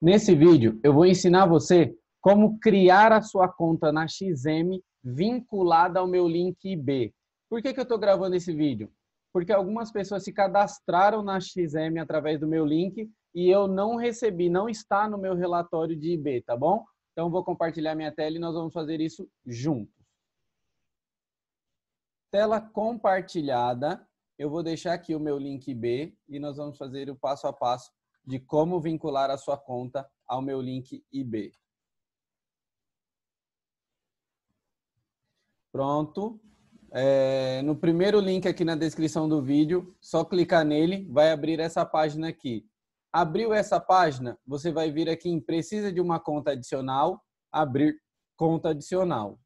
Nesse vídeo, eu vou ensinar você como criar a sua conta na XM vinculada ao meu link B. Por que, que eu estou gravando esse vídeo? Porque algumas pessoas se cadastraram na XM através do meu link e eu não recebi, não está no meu relatório de IB, tá bom? Então, eu vou compartilhar minha tela e nós vamos fazer isso juntos. Tela compartilhada. Eu vou deixar aqui o meu link B e nós vamos fazer o passo a passo de como vincular a sua conta ao meu link IB. Pronto. É, no primeiro link aqui na descrição do vídeo, só clicar nele, vai abrir essa página aqui. Abriu essa página, você vai vir aqui em Precisa de uma conta adicional, abrir conta adicional.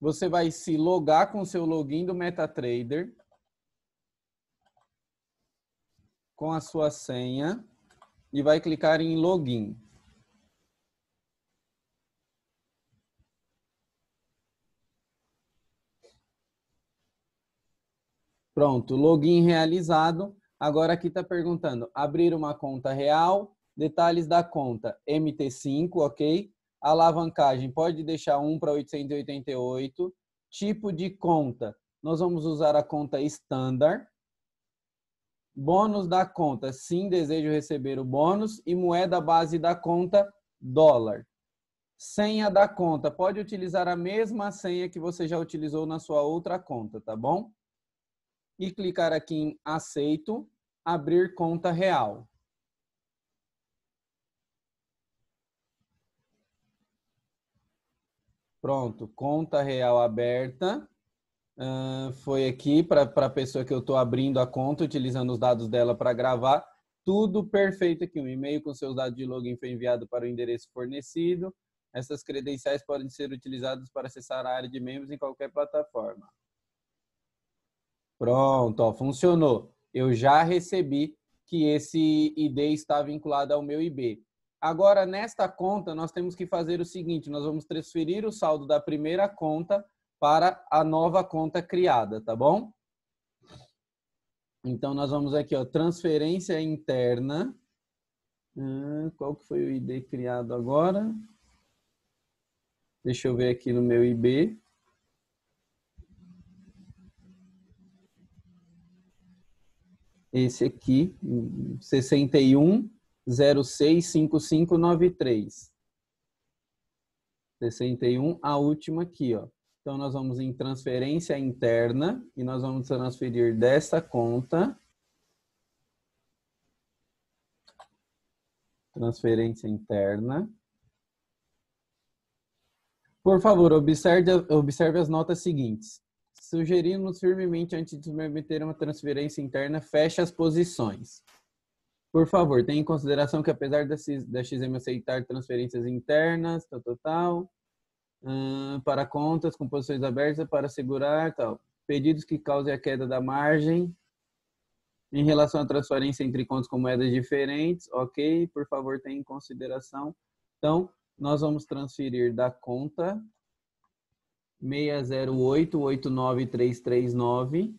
Você vai se logar com seu login do MetaTrader. com a sua senha e vai clicar em login. Pronto, login realizado. Agora aqui está perguntando, abrir uma conta real, detalhes da conta, MT5, ok? Alavancagem, pode deixar 1 para 888. Tipo de conta, nós vamos usar a conta standard. Bônus da conta, sim, desejo receber o bônus. E moeda base da conta, dólar. Senha da conta, pode utilizar a mesma senha que você já utilizou na sua outra conta, tá bom? E clicar aqui em aceito, abrir conta real. Pronto, conta real aberta uh, foi aqui para a pessoa que eu estou abrindo a conta, utilizando os dados dela para gravar. Tudo perfeito aqui. Um e-mail com seus dados de login foi enviado para o endereço fornecido. Essas credenciais podem ser utilizadas para acessar a área de membros em qualquer plataforma. Pronto, ó, funcionou. Eu já recebi que esse ID está vinculado ao meu IB. Agora, nesta conta, nós temos que fazer o seguinte: nós vamos transferir o saldo da primeira conta para a nova conta criada, tá bom? Então, nós vamos aqui, ó, transferência interna. Ah, qual que foi o ID criado agora? Deixa eu ver aqui no meu IB. Esse aqui, 61065593. 61, a última aqui, ó. Então, nós vamos em transferência interna e nós vamos transferir desta conta. Transferência interna. Por favor, observe, observe as notas seguintes. Sugerimos firmemente, antes de submeter uma transferência interna, feche as posições. Por favor, tenha em consideração que apesar da XM aceitar transferências internas, tal, tal, tal, uh, para contas com posições abertas para segurar tal. Pedidos que causem a queda da margem. Em relação à transferência entre contas com moedas diferentes, ok, por favor, tenha em consideração. Então, nós vamos transferir da conta 60889339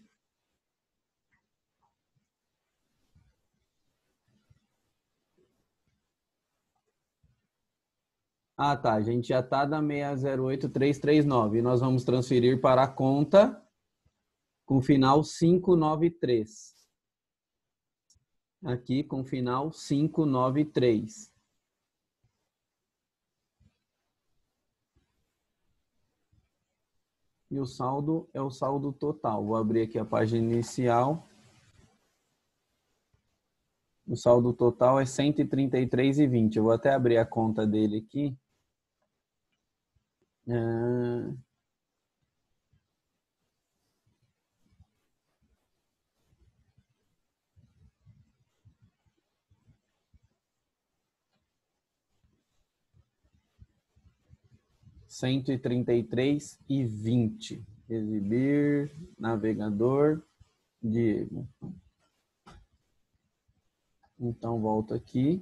Ah, tá. A gente já está na 608339 nós vamos transferir para a conta com final 593. Aqui com final 593. E o saldo é o saldo total. Vou abrir aqui a página inicial. O saldo total é 133,20. Eu vou até abrir a conta dele aqui. Ah. Cento e trinta e três e vinte. Exibir, navegador, Diego. Então, volto aqui.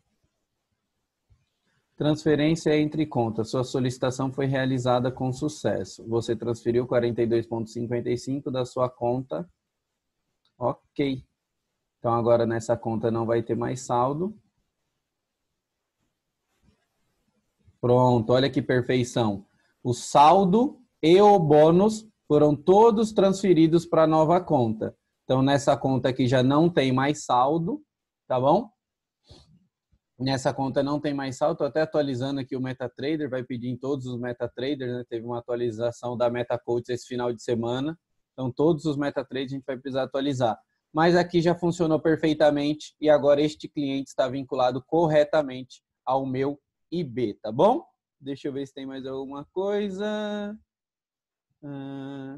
Transferência entre contas. Sua solicitação foi realizada com sucesso. Você transferiu 42,55 da sua conta. Ok. Então agora nessa conta não vai ter mais saldo. Pronto, olha que perfeição. O saldo e o bônus foram todos transferidos para a nova conta. Então nessa conta aqui já não tem mais saldo, tá bom? Nessa conta não tem mais salto, até atualizando aqui o MetaTrader, vai pedir em todos os MetaTraders, né? teve uma atualização da MetaCoach esse final de semana, então todos os MetaTraders a gente vai precisar atualizar. Mas aqui já funcionou perfeitamente e agora este cliente está vinculado corretamente ao meu IB, tá bom? Deixa eu ver se tem mais alguma coisa. Ah,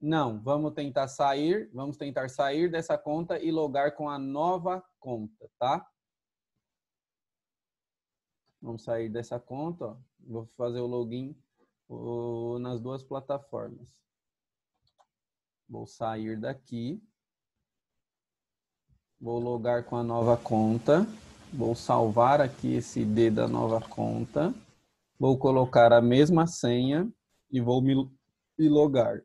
não, vamos tentar sair, vamos tentar sair dessa conta e logar com a nova conta, tá? Vamos sair dessa conta, ó. vou fazer o login nas duas plataformas. Vou sair daqui. Vou logar com a nova conta. Vou salvar aqui esse ID da nova conta. Vou colocar a mesma senha e vou me, me logar.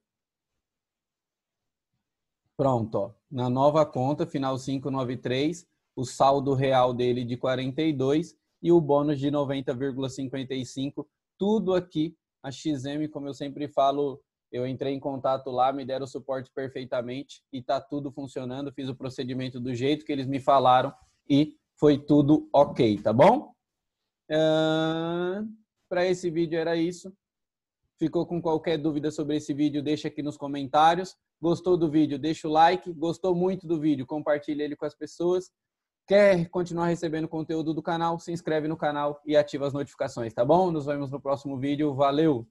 Pronto, ó. na nova conta, final 593, o saldo real dele de 42 e o bônus de 90,55. Tudo aqui, a XM, como eu sempre falo, eu entrei em contato lá, me deram o suporte perfeitamente e tá tudo funcionando. Fiz o procedimento do jeito que eles me falaram e foi tudo ok, tá bom? Uh, Para esse vídeo era isso. Ficou com qualquer dúvida sobre esse vídeo, deixa aqui nos comentários. Gostou do vídeo? Deixa o like. Gostou muito do vídeo? Compartilha ele com as pessoas. Quer continuar recebendo conteúdo do canal? Se inscreve no canal e ativa as notificações, tá bom? Nos vemos no próximo vídeo. Valeu!